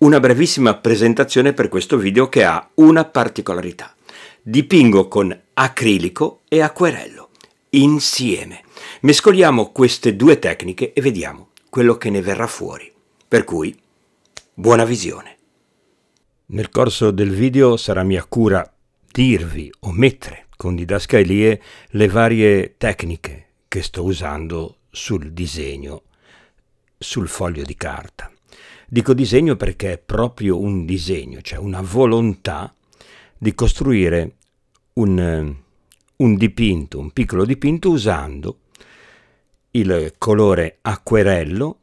una brevissima presentazione per questo video che ha una particolarità. Dipingo con acrilico e acquerello, insieme. Mescoliamo queste due tecniche e vediamo quello che ne verrà fuori. Per cui, buona visione! Nel corso del video sarà mia cura dirvi o mettere con didascalie le varie tecniche che sto usando sul disegno sul foglio di carta. Dico disegno perché è proprio un disegno, cioè una volontà di costruire un, eh, un dipinto, un piccolo dipinto usando il colore acquerello,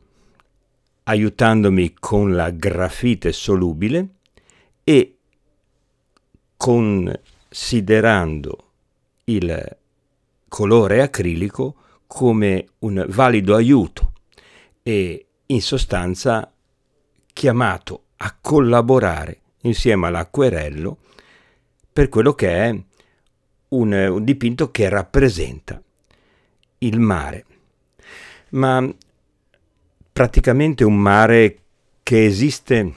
aiutandomi con la grafite solubile e considerando il colore acrilico come un valido aiuto e in sostanza chiamato a collaborare insieme all'acquerello per quello che è un, eh, un dipinto che rappresenta il mare. Ma praticamente un mare che esiste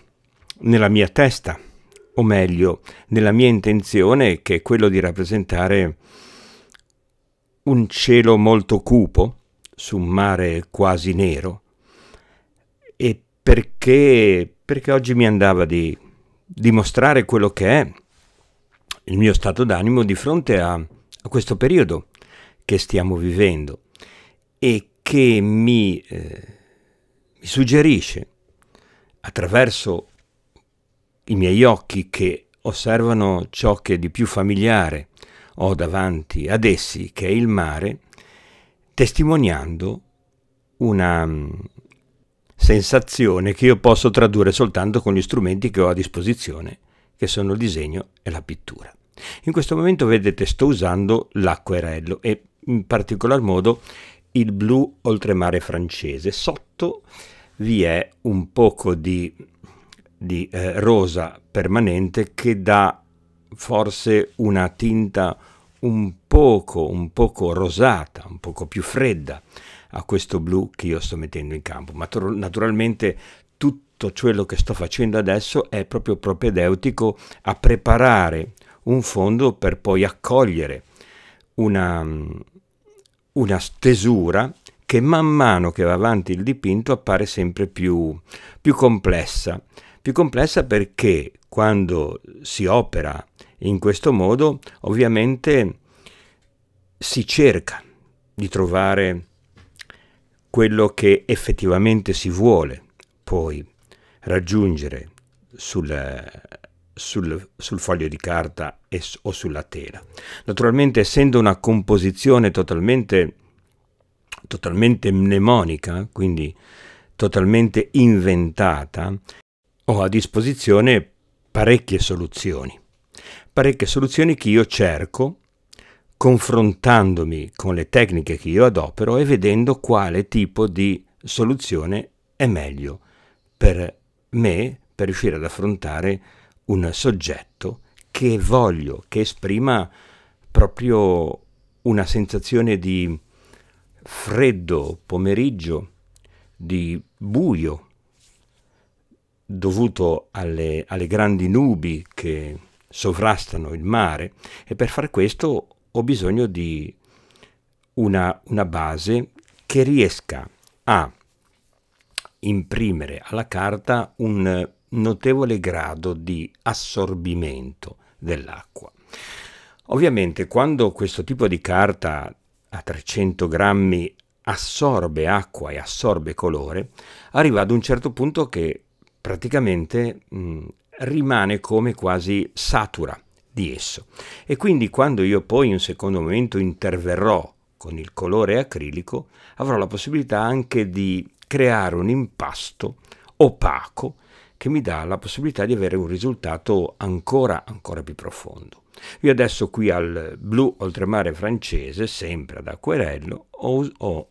nella mia testa, o meglio, nella mia intenzione, che è quello di rappresentare un cielo molto cupo su un mare quasi nero e perché, perché oggi mi andava di dimostrare quello che è il mio stato d'animo di fronte a, a, questo periodo che stiamo vivendo e che mi, eh, mi suggerisce attraverso i miei occhi che osservano ciò che di più familiare ho davanti ad essi, che è il mare, testimoniando una, sensazione che io posso tradurre soltanto con gli strumenti che ho a disposizione, che sono il disegno e la pittura. In questo momento vedete sto usando l'acquerello e in particolar modo il blu oltremare francese. Sotto vi è un poco di, di eh, rosa permanente che dà forse una tinta un poco, un poco rosata, un poco più fredda a questo blu che io sto mettendo in campo. Ma naturalmente tutto quello che sto facendo adesso è proprio propedeutico a preparare un fondo per poi accogliere una, una stesura che man mano che va avanti il dipinto appare sempre più, più complessa. Più complessa perché quando si opera in questo modo ovviamente si cerca di trovare quello che effettivamente si vuole poi raggiungere sul, sul, sul foglio di carta e, o sulla tela. Naturalmente essendo una composizione totalmente, totalmente mnemonica, quindi totalmente inventata, ho a disposizione parecchie soluzioni. Parecchie soluzioni che io cerco confrontandomi con le tecniche che io adopero e vedendo quale tipo di soluzione è meglio per me per riuscire ad affrontare un soggetto che voglio, che esprima proprio una sensazione di freddo pomeriggio, di buio, dovuto alle, alle grandi nubi che sovrastano il mare e per far questo ho bisogno di una, una base che riesca a imprimere alla carta un notevole grado di assorbimento dell'acqua. Ovviamente quando questo tipo di carta a 300 grammi assorbe acqua e assorbe colore, arriva ad un certo punto che praticamente mh, rimane come quasi satura di esso. E quindi quando io poi in un secondo momento interverrò con il colore acrilico, avrò la possibilità anche di creare un impasto opaco che mi dà la possibilità di avere un risultato ancora, ancora più profondo. Io adesso qui al blu oltremare francese, sempre ad acquerello, ho, ho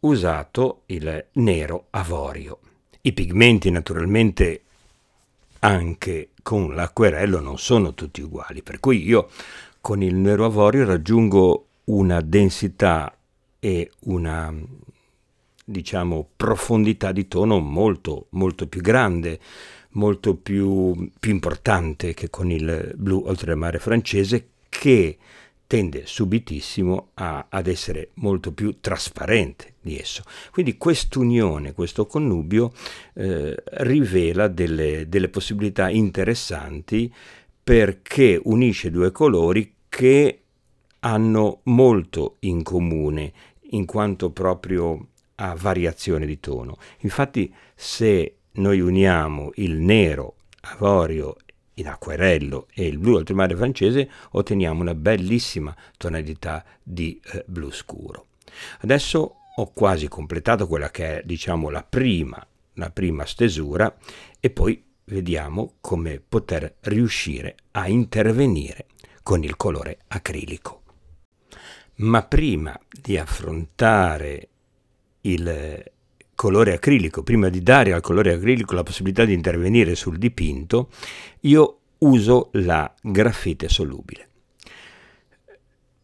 usato il nero avorio. I pigmenti naturalmente anche con l'acquerello non sono tutti uguali, per cui io con il nero avorio raggiungo una densità e una diciamo profondità di tono molto molto più grande molto più, più importante che con il blu oltremare francese che tende subitissimo a, ad essere molto più trasparente di esso. Quindi quest'unione, questo connubio eh, rivela delle, delle possibilità interessanti perché unisce due colori che hanno molto in comune in quanto proprio a variazione di tono. Infatti se noi uniamo il nero, avorio in acquerello e il blu ultramare francese otteniamo una bellissima tonalità di eh, blu scuro. Adesso ho quasi completato quella che è diciamo la prima, la prima stesura e poi vediamo come poter riuscire a intervenire con il colore acrilico. Ma prima di affrontare il colore acrilico, prima di dare al colore acrilico la possibilità di intervenire sul dipinto, io uso la grafite solubile.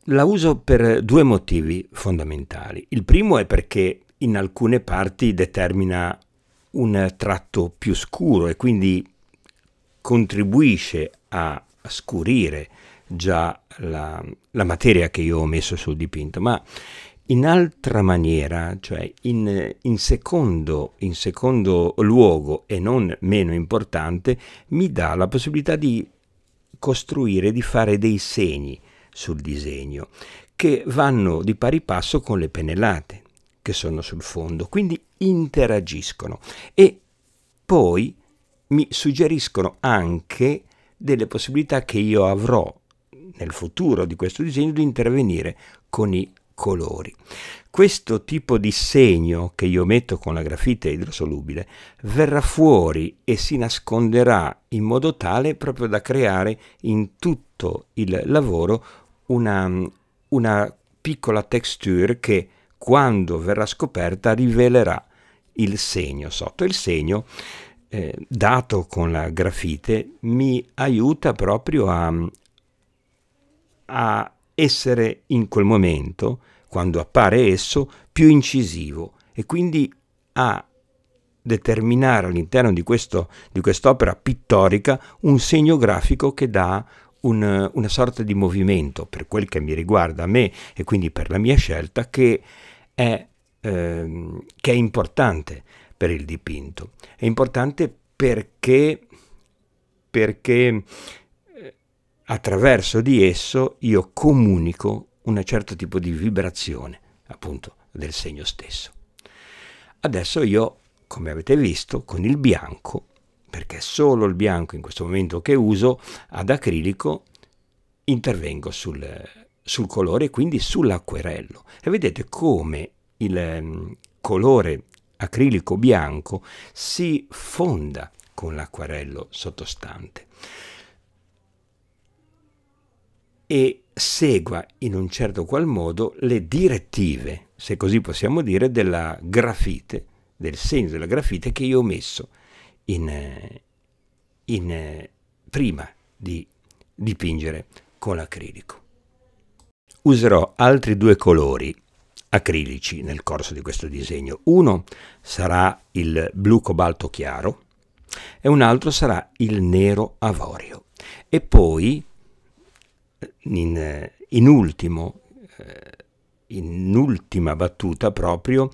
La uso per due motivi fondamentali. Il primo è perché in alcune parti determina un tratto più scuro e quindi contribuisce a scurire già la, la, materia che io ho messo sul dipinto, ma in altra maniera, cioè in, in, secondo, in secondo luogo e non meno importante, mi dà la possibilità di costruire, di fare dei segni sul disegno che vanno di pari passo con le pennellate che sono sul fondo, quindi interagiscono e poi mi suggeriscono anche delle possibilità che io avrò nel futuro di questo disegno di intervenire con i colori. Questo tipo di segno che io metto con la grafite idrosolubile verrà fuori e si nasconderà in modo tale proprio da creare in tutto il lavoro una, una piccola texture che quando verrà scoperta rivelerà il segno sotto. Il segno eh, dato con la grafite mi aiuta proprio a, a essere in quel momento, quando appare esso, più incisivo e quindi a determinare all'interno di, questo, di quest'opera pittorica un segno grafico che dà un, una sorta di movimento per quel che mi riguarda a me e quindi per la mia scelta che è, ehm, che è importante per il dipinto. È importante perché, perché attraverso di esso io comunico un certo tipo di vibrazione, appunto, del segno stesso. Adesso io, come avete visto, con il bianco, perché è solo il bianco in questo momento che uso ad acrilico, intervengo sul, sul colore e quindi sull'acquerello. E vedete come il mm, colore acrilico bianco si fonda con l'acquerello sottostante e segua in un certo qual modo le direttive, se così possiamo dire, della grafite, del segno della grafite che io ho messo in, eh, in, eh, prima di dipingere con l'acrilico. Userò altri due colori acrilici nel corso di questo disegno. Uno sarà il blu cobalto chiaro e un altro sarà il nero avorio. E poi in, in ultimo, eh, in ultima battuta proprio,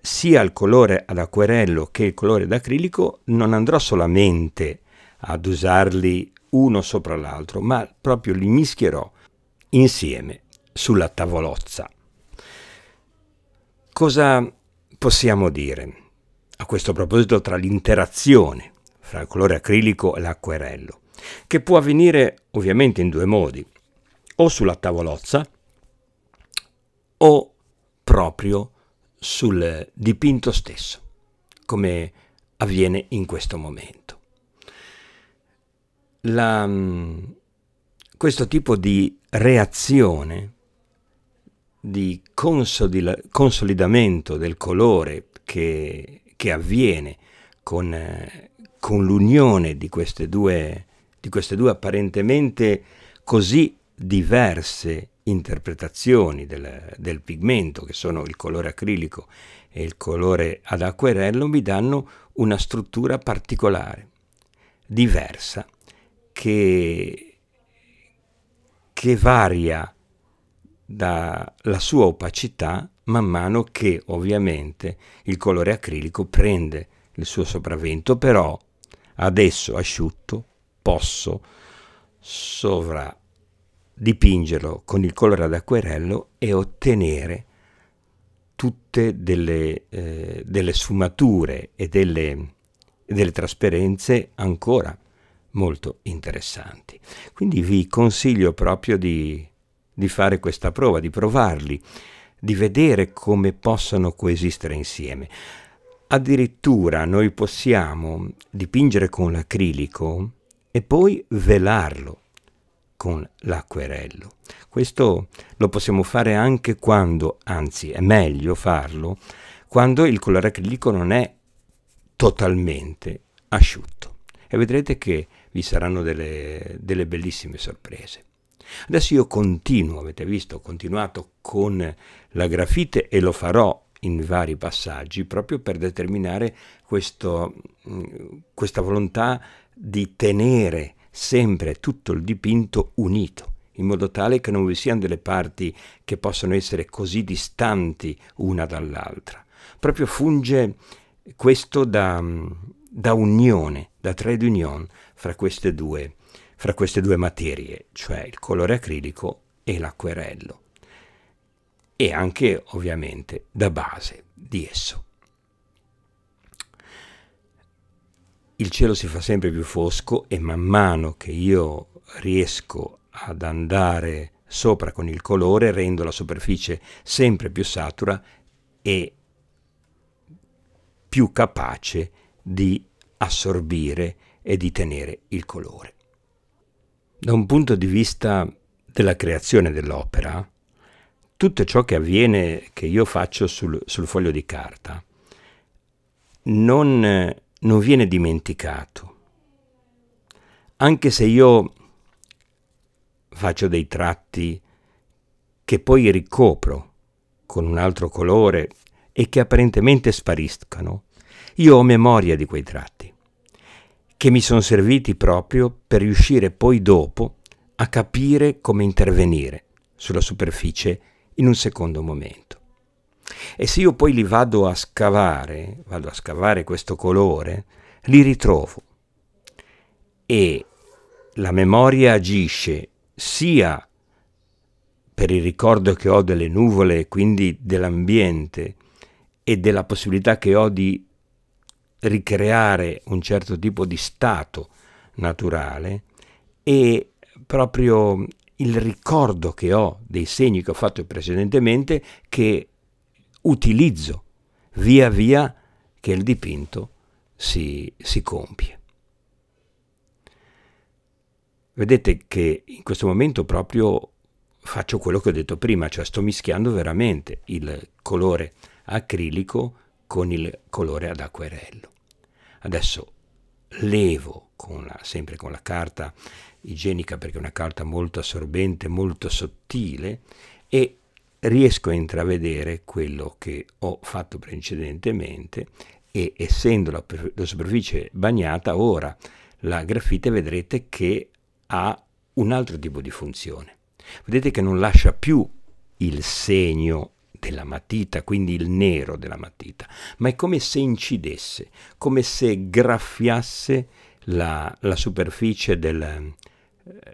sia il colore ad acquerello che il colore d'acrilico non andrò solamente ad usarli uno sopra l'altro, ma proprio li mischierò insieme sulla tavolozza. Cosa possiamo dire a questo proposito tra l'interazione fra il colore acrilico e l'acquerello? che può avvenire ovviamente in due modi, o sulla tavolozza o proprio sul dipinto stesso, come avviene in questo momento. La, mm, questo tipo di reazione, di consolidamento del colore che, che avviene con, eh, con l'unione di queste due di queste due apparentemente così diverse interpretazioni del, del, pigmento, che sono il colore acrilico e il colore ad acquerello, mi danno una struttura particolare, diversa, che, che varia dalla sua opacità man mano che ovviamente il colore acrilico prende il suo sopravvento, però adesso asciutto, posso sovradipingerlo con il colore ad acquerello e ottenere tutte delle, eh, delle sfumature e delle, delle trasparenze ancora molto interessanti. Quindi vi consiglio proprio di, di, fare questa prova, di provarli, di vedere come possono coesistere insieme. Addirittura noi possiamo dipingere con l'acrilico e poi velarlo con l'acquerello. Questo lo possiamo fare anche quando, anzi è meglio farlo, quando il colore acrilico non è totalmente asciutto. E vedrete che vi saranno delle, delle bellissime sorprese. Adesso io continuo, avete visto, ho continuato con la grafite e lo farò in vari passaggi proprio per determinare questo, mm, questa volontà di tenere sempre tutto il dipinto unito, in modo tale che non vi siano delle parti che possano essere così distanti una dall'altra. Proprio funge questo da, da unione, da trade union fra queste, due, fra queste due materie, cioè il colore acrilico e l'acquerello, e anche ovviamente da base di esso. il cielo si fa sempre più fosco e man mano che io riesco ad andare sopra con il colore rendo la superficie sempre più satura e più capace di assorbire e di tenere il colore. Da un punto di vista della creazione dell'opera, tutto ciò che avviene, che io faccio sul, sul foglio di carta, non non viene dimenticato. Anche se io faccio dei tratti che poi ricopro con un altro colore e che apparentemente spariscano, io ho memoria di quei tratti, che mi sono serviti proprio per riuscire poi dopo a capire come intervenire sulla superficie in un secondo momento. E se io poi li vado a scavare, vado a scavare questo colore, li ritrovo. E la memoria agisce sia per il ricordo che ho delle nuvole quindi dell'ambiente e della possibilità che ho di ricreare un certo tipo di stato naturale e proprio il ricordo che ho dei segni che ho fatto precedentemente che utilizzo via via che il dipinto si, si compie. Vedete che in questo momento proprio faccio quello che ho detto prima, cioè sto mischiando veramente il colore acrilico con il colore ad acquerello. Adesso levo con la, sempre con la carta igienica perché è una carta molto assorbente, molto sottile e riesco a intravedere quello che ho fatto precedentemente e essendo la, la superficie bagnata ora la grafite vedrete che ha un altro tipo di funzione. Vedete che non lascia più il segno della matita, quindi il nero della matita, ma è come se incidesse, come se graffiasse la, la superficie del,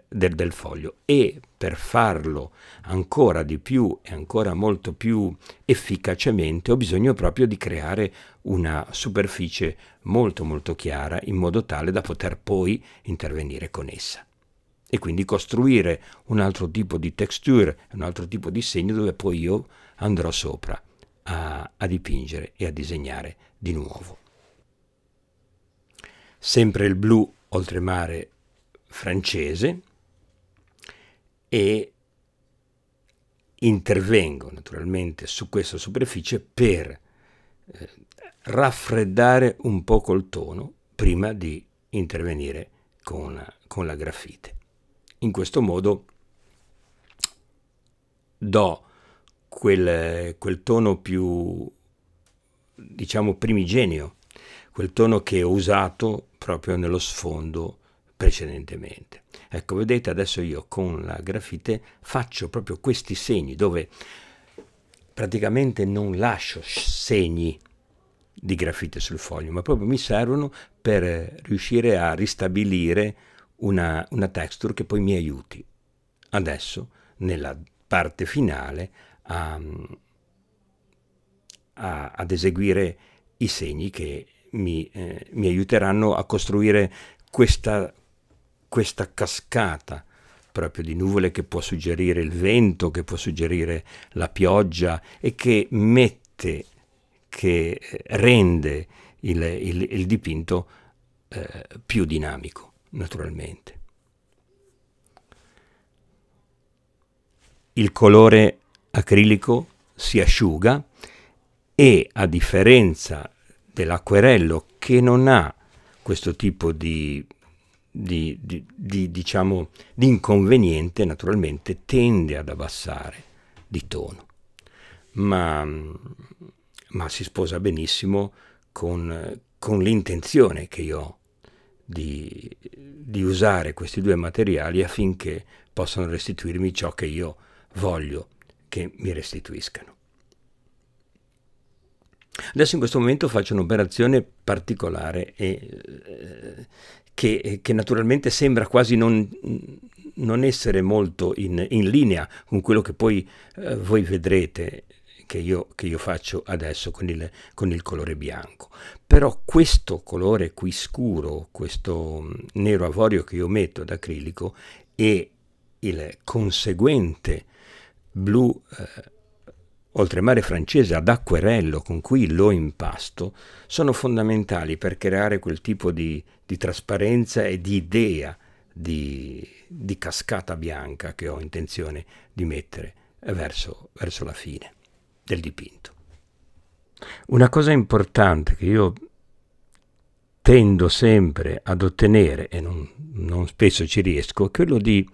del, del, foglio e per farlo ancora di più e ancora molto più efficacemente ho bisogno proprio di creare una superficie molto molto chiara in modo tale da poter poi intervenire con essa e quindi costruire un altro tipo di texture, un altro tipo di segno dove poi io andrò sopra a, a dipingere e a disegnare di nuovo. Sempre il blu oltremare francese e intervengo naturalmente su questa superficie per eh, raffreddare un poco il tono prima di intervenire con, con la grafite. In questo modo do quel, quel tono più, diciamo, primigenio, quel tono che ho usato proprio nello sfondo precedentemente. Ecco, vedete adesso io con la grafite faccio proprio questi segni dove praticamente non lascio segni di grafite sul foglio, ma proprio mi servono per riuscire a ristabilire una, una texture che poi mi aiuti adesso nella parte finale a, a, ad eseguire i segni che mi, eh, mi aiuteranno a costruire questa, questa cascata proprio di nuvole che può suggerire il vento, che può suggerire la pioggia e che mette, che eh, rende il, il, il dipinto eh, più dinamico, naturalmente. Il colore acrilico si asciuga e a differenza dell'acquerello che non ha questo tipo di di, di, di, diciamo, di inconveniente naturalmente tende ad abbassare di tono, ma, ma si sposa benissimo con, con l'intenzione che io ho di, di, usare questi due materiali affinché possano restituirmi ciò che io voglio che mi restituiscano. Adesso in questo momento faccio un'operazione particolare e eh, che, eh, che naturalmente sembra quasi non, non essere molto in, in, linea con quello che poi eh, voi vedrete che io, che io faccio adesso con il, con il, colore bianco. Però questo colore qui scuro, questo mm, nero avorio che io metto d'acrilico e il conseguente blu eh, oltremare francese ad acquerello con cui lo impasto, sono fondamentali per creare quel tipo di, di trasparenza e di idea di, di, cascata bianca che ho intenzione di mettere verso, verso la fine del dipinto. Una cosa importante che io tendo sempre ad ottenere, e non, non spesso ci riesco, è quello di,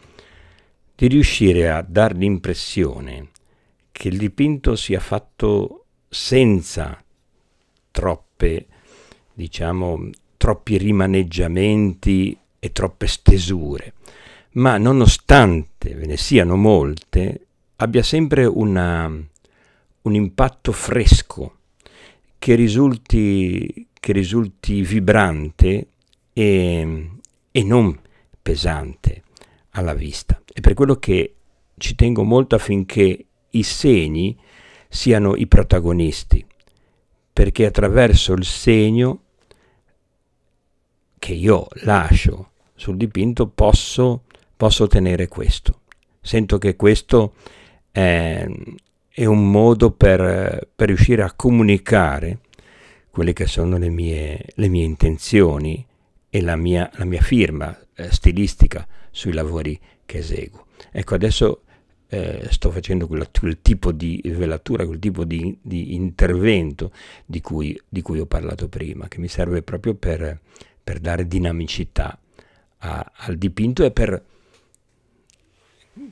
di riuscire a dar l'impressione che il dipinto sia fatto senza troppe, diciamo, troppi rimaneggiamenti e troppe stesure, ma nonostante ve ne siano molte, abbia sempre una, un impatto fresco che risulti, che risulti vibrante e, e non pesante alla vista. È per quello che ci tengo molto affinché i segni siano i protagonisti, perché attraverso il segno che io lascio sul dipinto posso, posso ottenere questo. Sento che questo è, è un modo per, per, riuscire a comunicare quelle che sono le mie, le mie intenzioni e la mia, la mia firma eh, stilistica sui lavori che eseguo. Ecco, adesso eh, sto facendo quel, quel tipo di velatura, quel tipo di, di intervento di cui, di cui, ho parlato prima, che mi serve proprio per, per dare dinamicità a, al dipinto e per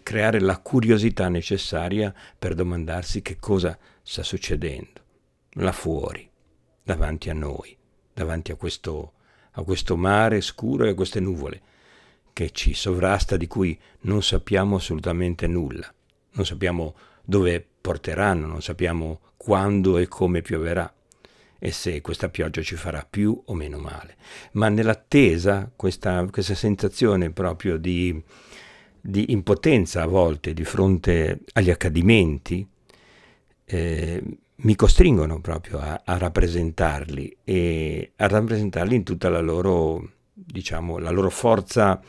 creare la curiosità necessaria per domandarsi che cosa sta succedendo là fuori, davanti a noi, davanti a questo, a questo mare scuro e a queste nuvole che ci sovrasta, di cui non sappiamo assolutamente nulla. Non sappiamo dove porteranno, non sappiamo quando e come pioverà e se questa pioggia ci farà più o meno male. Ma nell'attesa, questa, questa sensazione proprio di, di, impotenza a volte di fronte agli accadimenti, eh, mi costringono proprio a, a, rappresentarli e a rappresentarli in tutta la loro diciamo, la loro forza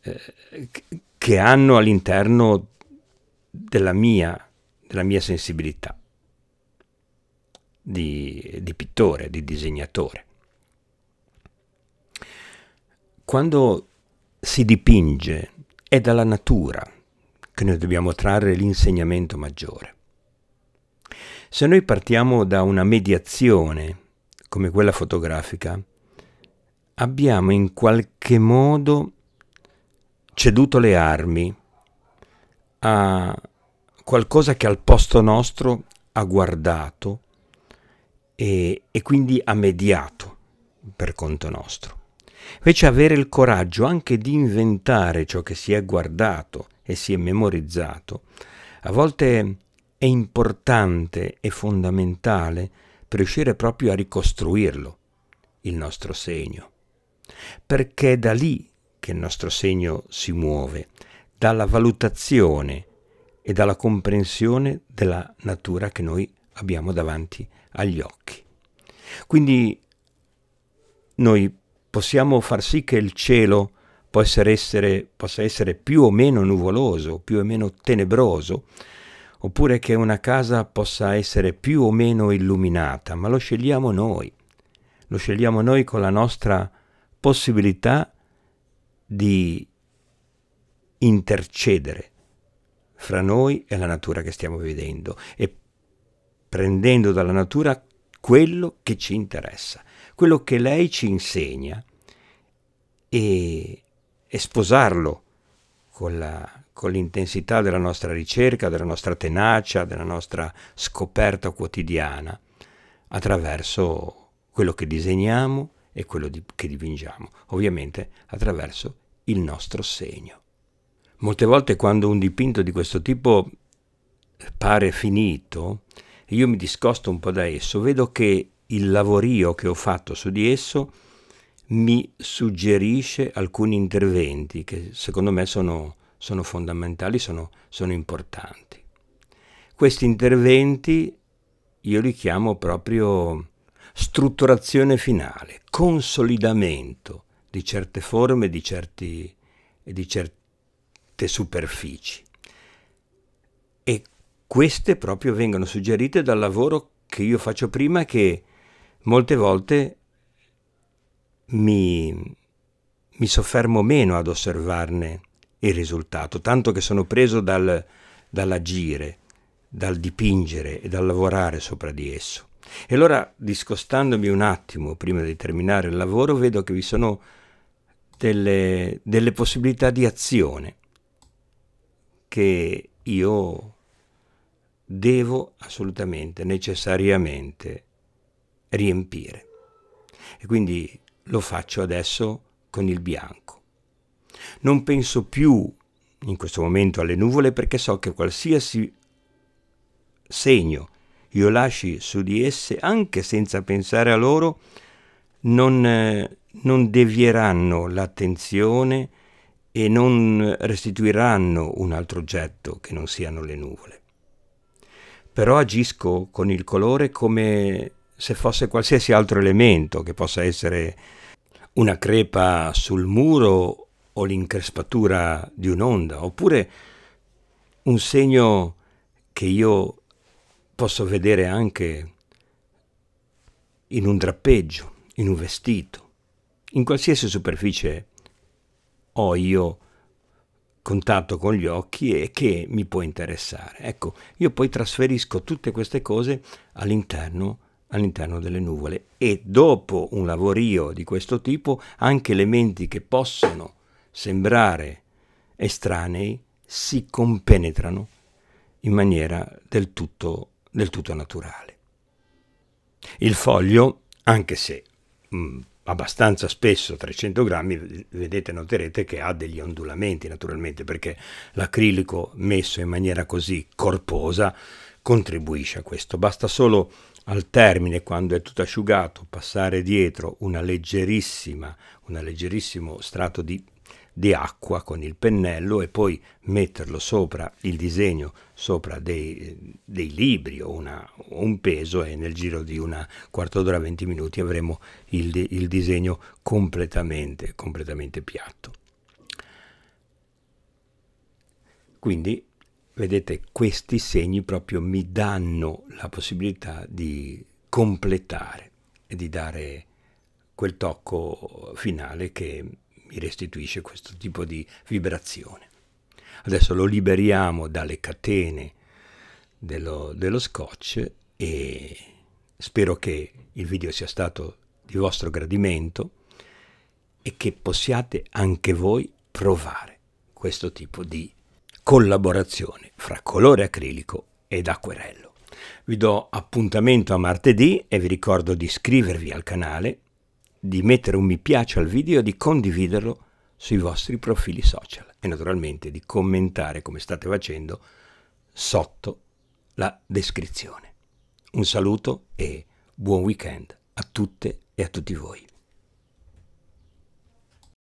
eh, che hanno all'interno della mia, della mia sensibilità di, di pittore, di disegnatore. Quando si dipinge è dalla natura che noi dobbiamo trarre l'insegnamento maggiore. Se noi partiamo da una mediazione come quella fotografica, abbiamo in qualche modo ceduto le armi a qualcosa che al posto nostro ha guardato e, e quindi ha mediato per conto nostro. Invece avere il coraggio anche di inventare ciò che si è guardato e si è memorizzato, a volte è importante e fondamentale per riuscire proprio a ricostruirlo, il nostro segno perché è da lì che il nostro segno si muove, dalla valutazione e dalla comprensione della natura che noi abbiamo davanti agli occhi. Quindi noi possiamo far sì che il cielo possa essere, possa essere, più o meno nuvoloso, più o meno tenebroso, oppure che una casa possa essere più o meno illuminata, ma lo scegliamo noi, lo scegliamo noi con la nostra possibilità di intercedere fra noi e la natura che stiamo vivendo e prendendo dalla natura quello che ci interessa, quello che lei ci insegna e, e sposarlo con, la, con l'intensità della nostra ricerca, della nostra tenacia, della nostra scoperta quotidiana attraverso quello che disegniamo, e quello di, che dipingiamo, ovviamente attraverso il nostro segno. Molte volte quando un dipinto di questo tipo pare finito, io mi discosto un po' da esso, vedo che il lavorio che ho fatto su di esso mi suggerisce alcuni interventi che secondo me sono, sono fondamentali, sono, sono importanti. Questi interventi io li chiamo proprio strutturazione finale, consolidamento di certe forme di certi, di certe superfici. E queste proprio vengono suggerite dal lavoro che io faccio prima che molte volte mi, mi soffermo meno ad osservarne il risultato, tanto che sono preso dal, dall'agire, dal dipingere e dal lavorare sopra di esso. E allora, discostandomi un attimo prima di terminare il lavoro, vedo che vi sono delle, delle possibilità di azione che io devo assolutamente, necessariamente riempire. E quindi lo faccio adesso con il bianco. Non penso più in questo momento alle nuvole perché so che qualsiasi segno io lasci su di esse, anche senza pensare a loro, non, eh, non devieranno l'attenzione e non restituiranno un altro oggetto che non siano le nuvole. Però agisco con il colore come se fosse qualsiasi altro elemento, che possa essere una crepa sul muro o l'increspatura di un'onda, oppure un segno che io posso vedere anche in un drappeggio, in un vestito, in qualsiasi superficie ho io contatto con gli occhi e che mi può interessare. Ecco, io poi trasferisco tutte queste cose all'interno all'interno delle nuvole e dopo un lavorio di questo tipo anche elementi che possono sembrare estranei si compenetrano in maniera del tutto del tutto naturale. Il foglio, anche se mh, mm, abbastanza spesso 300 grammi, vedete, noterete che ha degli ondulamenti naturalmente perché l'acrilico messo in maniera così corposa contribuisce a questo. Basta solo al termine, quando è tutto asciugato, passare dietro una leggerissima, una leggerissimo strato di di acqua con il pennello e poi metterlo sopra il disegno, sopra dei, dei libri o, una, un peso e nel giro di una quarto d'ora, 20 minuti avremo il, il disegno completamente, completamente piatto. Quindi vedete questi segni proprio mi danno la possibilità di completare e di dare quel tocco finale che mi restituisce questo tipo di vibrazione. Adesso lo liberiamo dalle catene dello, dello scotch e spero che il video sia stato di vostro gradimento e che possiate anche voi provare questo tipo di collaborazione fra colore acrilico ed acquerello. Vi do appuntamento a martedì e vi ricordo di iscrivervi al canale di mettere un mi piace al video e di condividerlo sui vostri profili social e naturalmente di commentare come state facendo sotto la descrizione. Un saluto e buon weekend a tutte e a tutti voi.